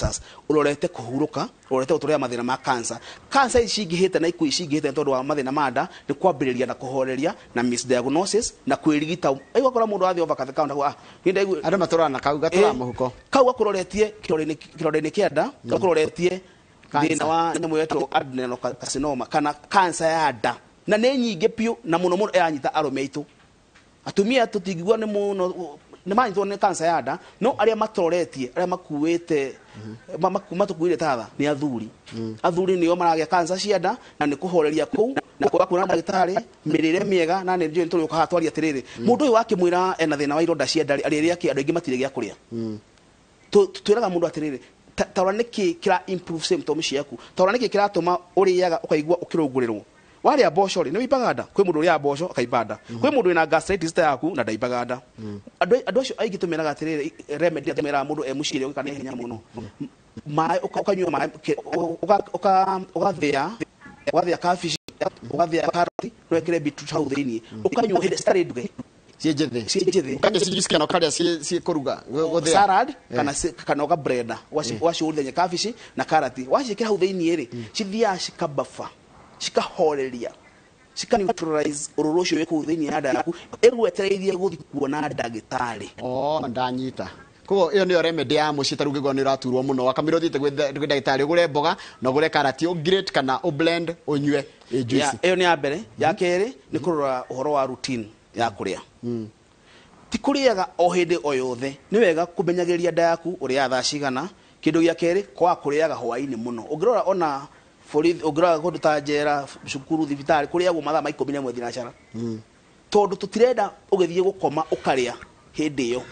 årorete kuhuruka hurå ka mathina ma cancer cancer ici ingä na iku ici ingä hä wa mathina ma nda ni kwambä na kuhoreria na misdiagnosis na kwä rigita aigakora må ndå athiä ovakathekaundaguo ah, andå matå rorana kau gatå ra eh, må huko kau gakå roretie kä rore-inä kä enda mm. gakå thina wa nyamu yetwo adenocarcinoma kana kansa ya nda na nä nyingä piå na muno muno må no äranyita arå atumia tutigwa tingigua muno må no nä manyitwo nä kansa ya nda no arä a matoretie arä a makuä kuire tatha ni athuri athuri nä o maragä kansa cia nda na ni kuhoreria horeria kå u na kwaga kuona ndagätarä mä miega na nä njå nä tå rä å kaga twaria atä rä rä må ena thä wa ironda cia ndarä arä rä ake andå aingä matirä gä a kå hmm. rä a tarora niki kira improve symptoms yaku tarora niki kiratuma uriyaga ukaigua ukirungurĩrwo warĩa mboco rĩ nĩ wimbaga nda kwĩ mũndũ ũrĩaga mboco akaimba nda mm-hmm. kwĩ mũndũ wĩna gastritis ta yaku na ndaimbaga nda mm-hmm. andũ acio aingĩ tũmĩraga atĩrĩrĩ remedy atũmĩraga mũndũ e mũciĩ ũgĩka nĩ hinya mũno maĩ ũkanyua maĩ ũgathĩa ũgathĩa kabici ũgathĩa karoti no ekĩre beetroot hau thĩiniĩ mm-hmm. ũkanyua hĩndĩ citarĩ nduge cienjethe cienjethe kana cia kuruga guthia salad eh. kana kana uga brenda waciurithania eh. kabici na karati waciikira hau thiini ri mm. cithiaga cikabafa cikahoreria cika neutralize ururu ucio wä kå thä ya nda yaku ĩgwetereithie gå thiä kuona ndagĩtarĩ o ndanyita koguo ĩyo nĩyo remedy ya mũciĩ tarĩu ngĩkorwo nĩ ũraturwo mũno na karati kana ya mbere ya mm-hmm. kerĩ nĩ kũrora horo wa routine tikå rä aga o hä ndä oyothe nä wega kå menyagäräria ndayku å rä a yathacigana kä ndå gä a krä kgakå rä aga hanä å no kr taondååtirendaå thigå kåkaraånda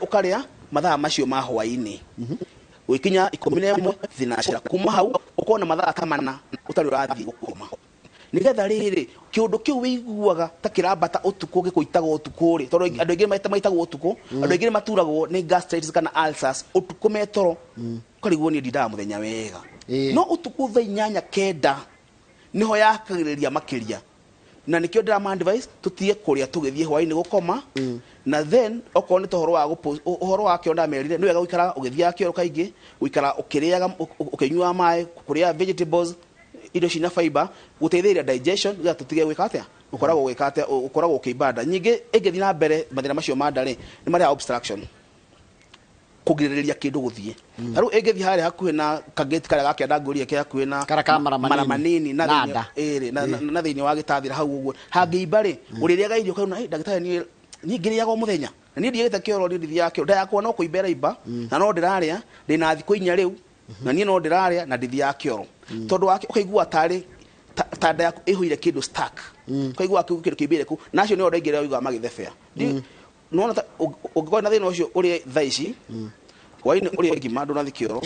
åkaräa mathaa maciomahnyaakumaauåkorna hmm. mathaa tamanaå tarä å rathiägåkoma nigetha riri kiundu kiu wiguaga ta kirambata utuku gikuitagwo utuku ri toro mm. andu ingi maita maitagwo utuku mm. andu ingi maturagwo ni gastritis kana ulcers utuku metoro ukarigwo mm. ni ndida muthenya wega no utuku thai nyanya kenda ni ho yakagiriria makiria na nikio ndirama advice tutige kuria tugithie hwai ni gukoma na then okorwo nä tohoro wa uhoro wa kĩo merire nĩ wega gũikara ũgĩthiaga kĩoro kaingĩ gũikara ũkĩrĩaga ũkĩnyuaga maĩ kũrĩa vegetables irio cina fiber guteithiriria digestion ya tutige gwika atia ukoragwo gwika atia ukoragwo kibanda nda nyingi ingithi na mbere mathira macio ma nda ri ni mari obstruction kugiririria kindu guthie na riu hari hakuhe na kageti kare gake nguria ke hakuhe na mara manini na iri na thini wa gitathira hau uguo hangiimba hmm. ri uririaga irio kauna ndagitari niĩ ngĩrĩaga muthenya na ni ndiĩte kĩoro nĩ ndithiaga yake nda yakwa no kuibera iba hmm. na no ndiraria ndĩna thikũ inya riu na hmm. ni no ndiraria na yake kĩoro tondå wake ukaigua tari tanda yaku kaigua kindu stack ukaigua kindu kimbire ku na acio ni ondu ingire magä magithebea nona ungikora na cio ucio uri tha ici mm. waini uri ngima ndu na thikioro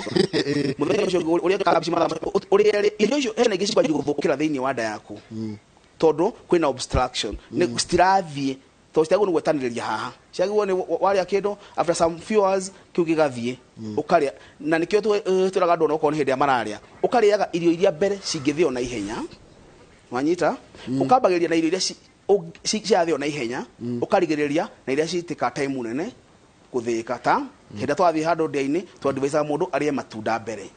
muthenya ucio uri kabici matha uri irio icio hena ingĩ cikwanjia guthukira thiini wa nda yaku mm. tondu kwina obstruction ni mm. citirathie to citagwo nä gwetanä rä haha ciagä nä warä a kä ndå after some few hours kä u gä gathiä å mm. karä a na nä kä o twä eh, raga andå ona okorwo nä hä ndä a mararä a å karä aga irio iria mbere cingä thä o na ihenya wanyita å mm. kambagä rä na irio iria ciathä o na ihenya å mm. karigä rä ria na iria citä ka time nene gå thä ka ta hä ndä twathiä handå ndä-inä twadivaicaga må ndå arä e matunda mbere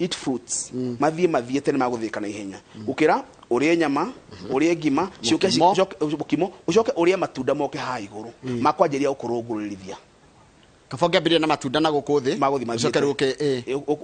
eat fruits mm. mathie mathiete nĩmagũthĩka na ihenya ukira mm. ũkĩra nyama mm -hmm. ũrĩe ngima ciũke mũkimo ũcoke ũrĩe matunda moke haha igũrũ mm. makwanjĩria ũkũrũngũrĩrithia kaba ngĩambĩrĩria na matunda na gũkũ thĩ magũthi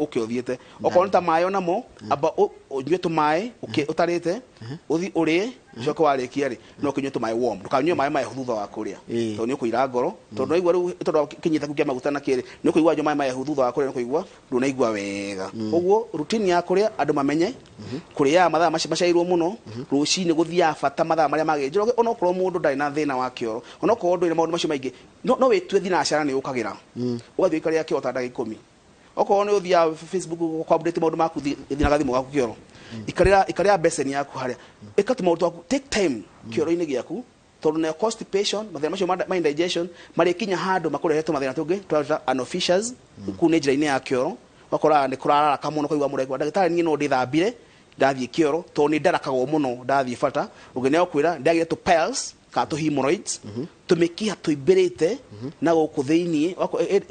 uke uthiete okonta mayo namo aba mm. amba ũnyue uke utarite uthi ũrĩe wa rekia ri no kinyo tu tũmaĩ warm ndũkanyue maĩ maya thutha wa kũrĩa tondũ nĩ ũkũira ngoro mm. tondũ naigua to tondũ kĩnyitaku kĩa maguta na kĩrĩ nĩ ũkũigua nyua maĩ maya thutha wa kũrĩa nĩ na ndũnaigua wega mm. ũguo routine ya kũrĩa andũ mamenye mm-hmm. kũrĩaga mathaa macairwo mũno mm-hmm. rũcinĩ gũthiaga bata mathaa marĩa magĩnjĩra onokorwo mũndũ ndarĩ na thĩna wa kĩoro onokorwo ndũrĩ na maũndũ macio maingĩ no no wĩtue thinacara nĩ ũkagĩra mm. ũgathiĩ ũikarĩa kĩoro ta ndagĩka ikũmi okorwo nĩ ũthiaga facebook kwa update maundu maku thinaga thimu gaku kioro ikarira ikarira beseni yaku haria eka tu tumautu aku take time mm. kioro-ini giaku tondu nayo constipation mathina macio ma indigestion marikinya handu makurehete mathina tungi twata anofficials mm. ku ni njira-ini ya kioro wakora ni kurararaka muno kwaigua murekwa ndagitari ni no ndithambire ndathiĩ kĩoro tondũ nĩ ndarakagwo muno ndathiĩ fata ũngĩ nĩokwĩra ndĩagĩire tũ pels ka tũ hemorrhoids mm-hmm. tũmĩkiha tũimbĩrĩte mm-hmm. na gũkũ thĩiniĩ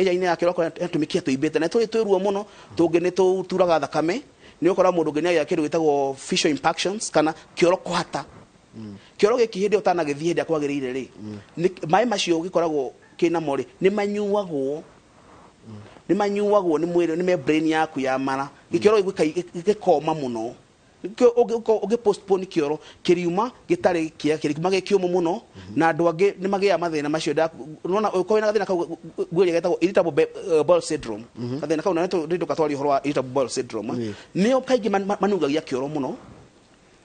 ĩjainĩ ya kĩoro tũmĩkiha tũimbĩte na tũrĩ twĩruo mũno tũngĩ nĩ turaga thakame ni ukora mundu a kindu gitagwo gä impactions kana kioro kuhata mm. kioro giki hindi utanagithie hindi akwagirire ri mm. mai macio gikoragwo kinamo ri ni manyuagwo mm. ni manyuagwo ni mwiri ni membrane yaku ya mara koma gikoma muno postpone kioro kiriuma gitari kia kirikuma gikiumu muno mhm. na andu angi ni magiaga mathina macio da nona uko na gathina kau gwiri getagwo irritable eh, bowel syndrome mhm. thina kau na to ndu katwari horo wa irritable bowel syndrome o nio manunga manungagia kioro muno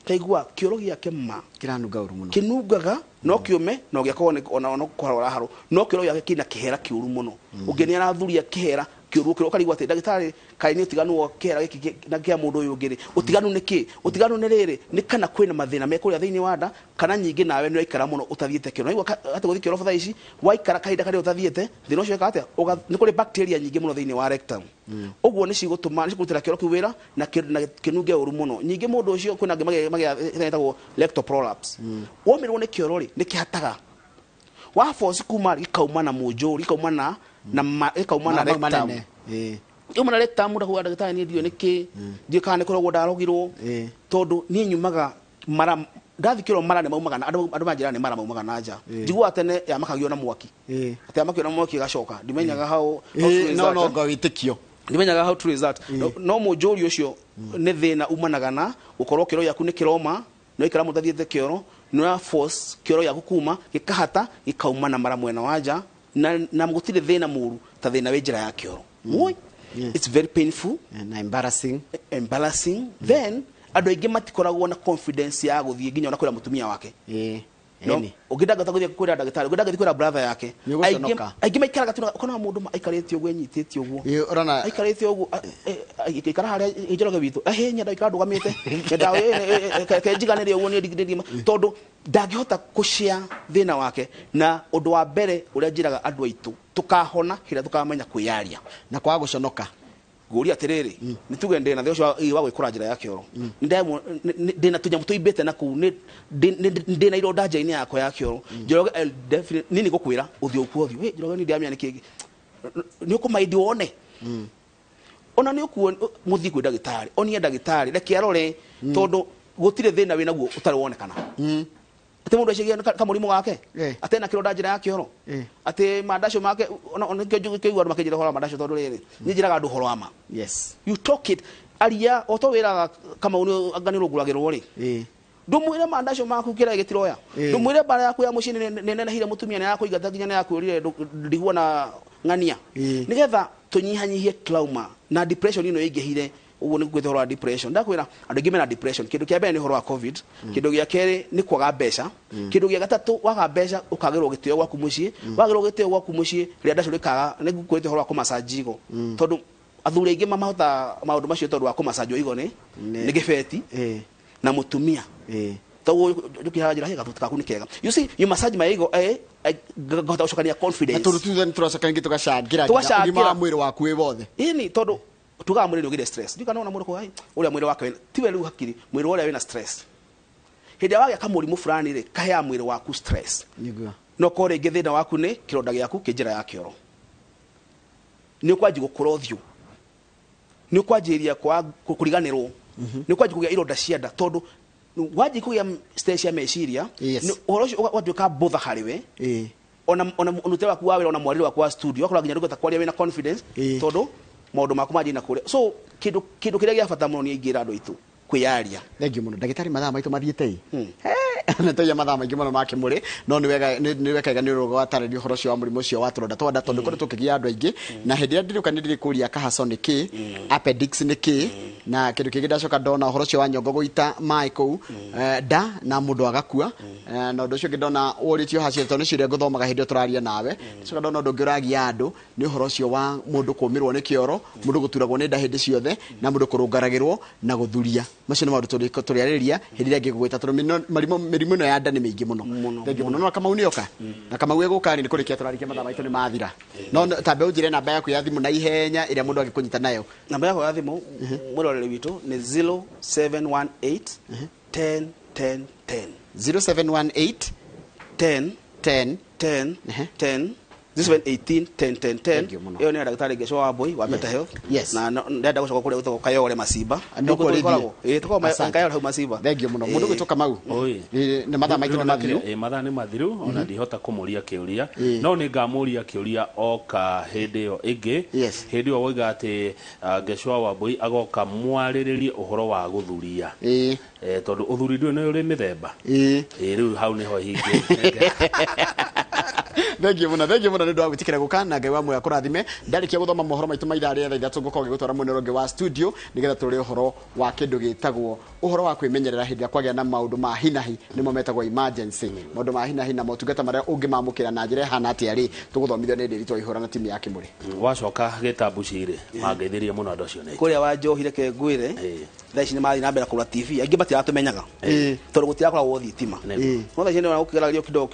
kaigua kioro giake ma kiranunga uru muno kinungaga mhm. no kiume no giakorwo ona ona kwarwara haro no kioro giake kina kihera kiuru muno ungi ni arathuria kihera kiuruke ukari gwate dagitari kai ni utiganu wa kera giki na gya mundu uyu ngiri utiganu ni ki utiganu ni riri ni kana kwina mathina me kuria thiini wada kana nyingi nawe ni waikara muno utathiete kiro naigwa guthi kiro thaa ici waikara kai kari utathiete thino cio katia ni kuri bacteria nyingi muno thini wa rectum uguo hmm. ni cigo tuma ni cikutira kiro kiwira na kinuge uru muno nyingi mundu ucio kwina ngimagetagwo lecto prolapse hmm. wo mirone kiro ri ni kihataga waboci kuma gikauma na mujuri gikauma na Mm. na ikauma na rekta rectum eh. uma na rectum ndahuga ndagĩtarĩ niĩ ndiũĩ nĩkĩ mm. ndiũĩ kana nĩ kũrogwo ndarogirwo eh. tondũ niĩ nyumaga mara ndathikirwo mara nä maumaga andå manjä nä mara maumaga na nja eh. njiguaga tene yamakagio na mwaki atä yamakio na mwaki gacoka ndimenyaga hau no no wä tä kio ndimenyaga hau no må njå ri å cio mm. nä thä na umanaga na gå korwo kä ro gäaku nä no ikara må tathiä te kä oro nä ya kä oro gäaku kuma gä kahata na mara mwena wa nja na na gutire thina muru ta thina wejira ya kioro muoi mm. yes. it's very painful and embarrassing e, embarrassing mm. then andå aingä matikoragwo na confidence ya guthie thiä na ona mutumia ra må wake yeah no yaani, ugitanga taguthie kwira ndagitari ugitanga kwira brother yake aingi maikaraga tu ukona mundu aikarite uguo enyitite uguo urona aikarite uguo e- e- ikara haria injoroge witu ehe nyenda ikara ndugamite nyenda kenjiganirie uguo ni ndigirima tondu ndangihota kucia thina wake na undu wa mbere uria njiraga andu aitu tukahona kira tukamenya kwiyaria na kwa guconoka guria atiriri mm. ni tuge ndina na cio wa gwikura njira ya kioro mm. ndina tunyamu tuimbite na kuu na ironda njaini yakwa ya kioro mm. njoroge nini eh, gukwira uthio kuothio hey, njoroge ni ni niki ni ukumaidi wone mm. ona ni ukuo muthi kwi ndagitari onie ndagitari reke arore mm. tondu gutire thina winaguo utari wonekana mm ati mundu acigia ka murimo wake ati na kiro ndanjira ya kioro ati mandacio make nikio kiugua andu makinjira horo mandacio tondu riri ni njiraga andu horo ama yes you talk it aria o to wiraga kamauni ngani runguragirwo ri ndumwire mandacio maku kira gitiroya ndumwire bara yaku ya mucini nenenehire mutumia na yaku igatha nginya na yaku yakwirire ndiguona ng'ania nigetha tunyihanyihie trauma na depression ino ingihire gwä horo wa depression ndakwä andå ngä mena kä ndå kä mbere nä horo wa covid mm. kä ndå gä a kerä nä kwaga mbeca mm. kä ndå gä a gatatå waga mbeca å kagä rwo gä tä o gwaku må ciä mm. wagä rwo gä tä o gwaku må ciä rä a ndacå rä kaga nä te horo wa kå tondå athuri aingä mamahota maå ndå macio tondå wa kå macanjwo igo nä nä gä beti na må tumia you massage my ego eh, eh, confidence tondå tuthe tå racakangä tå gacangä ra mwä rä waku wä wothe ini tondå tukaga mwili ugire stress ndika nona muriko ai uria mwili wake tiwe riu hakiri mwili uria wina stress hindi wagä ka må rimå burani rä kahea mwä rä waku stress no korwo rä ngä thä na waku nä kä ronda gä aku kä njä ra ya kä oro nä å kwanji gå kå ra å thiå nä å kwanjä ria kå riganä rwo mhm. nä å kwanji kå gä a ironda cianda nda tondå wanji kå gä a cia meciria å horo å cio watuä ka mbåtha harä we ona ona tere waku wa wä ra ona mwarä waku wa studio wakora nginya rå gota kwaria wä na confidence tondå maå ndå dina kule kå rä so kä ndå kä rä a gä a bata må no aingä ra andå aitå kwiaria thengiå muno no ndagätarä mathaa maitå mathiä te nä twaiya mathaa maingä muno no make må rä no nä wekega nä å gwatarä ria å horo cio wa må rimå cio wa tå ronda twa nda tondå hmm. kå rä tå kä gia andå hmm. na hä ya ä ni a ndirä ka nä ndä rä kå ria kahaco na kä ndå kä gä ndacoka ndona å horo cio wa nyongo guita ita maä kå na må agakua hmm. e, na å cio ngä ndona å rä tio hacire tondå nä ciria ngå thomaga hä nawe ndacoka ndona å ndå å ngä å ragia horo ũcio wa må kumirwo ni kioro rwo nä kä oro må ndå gå turagwo nda hä ciothe na må kurungaragirwo na guthuria macio nä maå ndå tå rä arä ria hä ndä ä rä a ngä gå gwä ta tondå mä rimå ä no ya nda nä mä ingä må no thengiå må no no kamau nä oka na kamau egå karä nä kå rä kia tå rarä kia mathaa maitå nä mathira no ta njä re namba yaku ya thimå na ihenya ä rä a må ndå angä kå nyita nayo namba yako ya thimå må roreri witå nä 0718 10 10 10 10 10 10 this one 18 10 10 10 iyo ni daktari gesho wa boy wa mental health yes na ndenda gucoka kuria gutoka kayore masimba ah, ndoko rikoragwo eh tuko kayore hau masimba thank you muno mundu gutoka eh. mau ni matha maitho na mathiru eh matha ni mathiru ona mhm. ndihota kumuria kiuria eh. no ni ngamuria kiuria oka hindi iyo ingi hindi iyo woiga ati ah, gesho wa boy agoka mwariririe uhoro wa guthuria eh tondu uthuri ndu ni uri mithemba eh riu eh. hau niho hingi thengiå må no thengiå må nä å ndå wa gwä tä kä ra ngai wa mwya kå rathime ndarä kia gå thoma mohoro maitå ma ithaa rä etha ithatå ngå korwo gä wa studio nä getha tå wa kä ndå gä wa kwä menyerera hä ndä na maå ma hinahi nä mo metagwo emergency maå ma hinahi na motungata marä a na njä hana atä a rä tå gå thomithio na timu ya kä wacoka gä tambucirä mangeithä må acio nä kå rä a wanjohire kengwä thaa ici nä mathiä na kå rora tv aingä matiratå menyaga tondå gå tirakå thitima no thaa ici nä gå kä geragio kidogo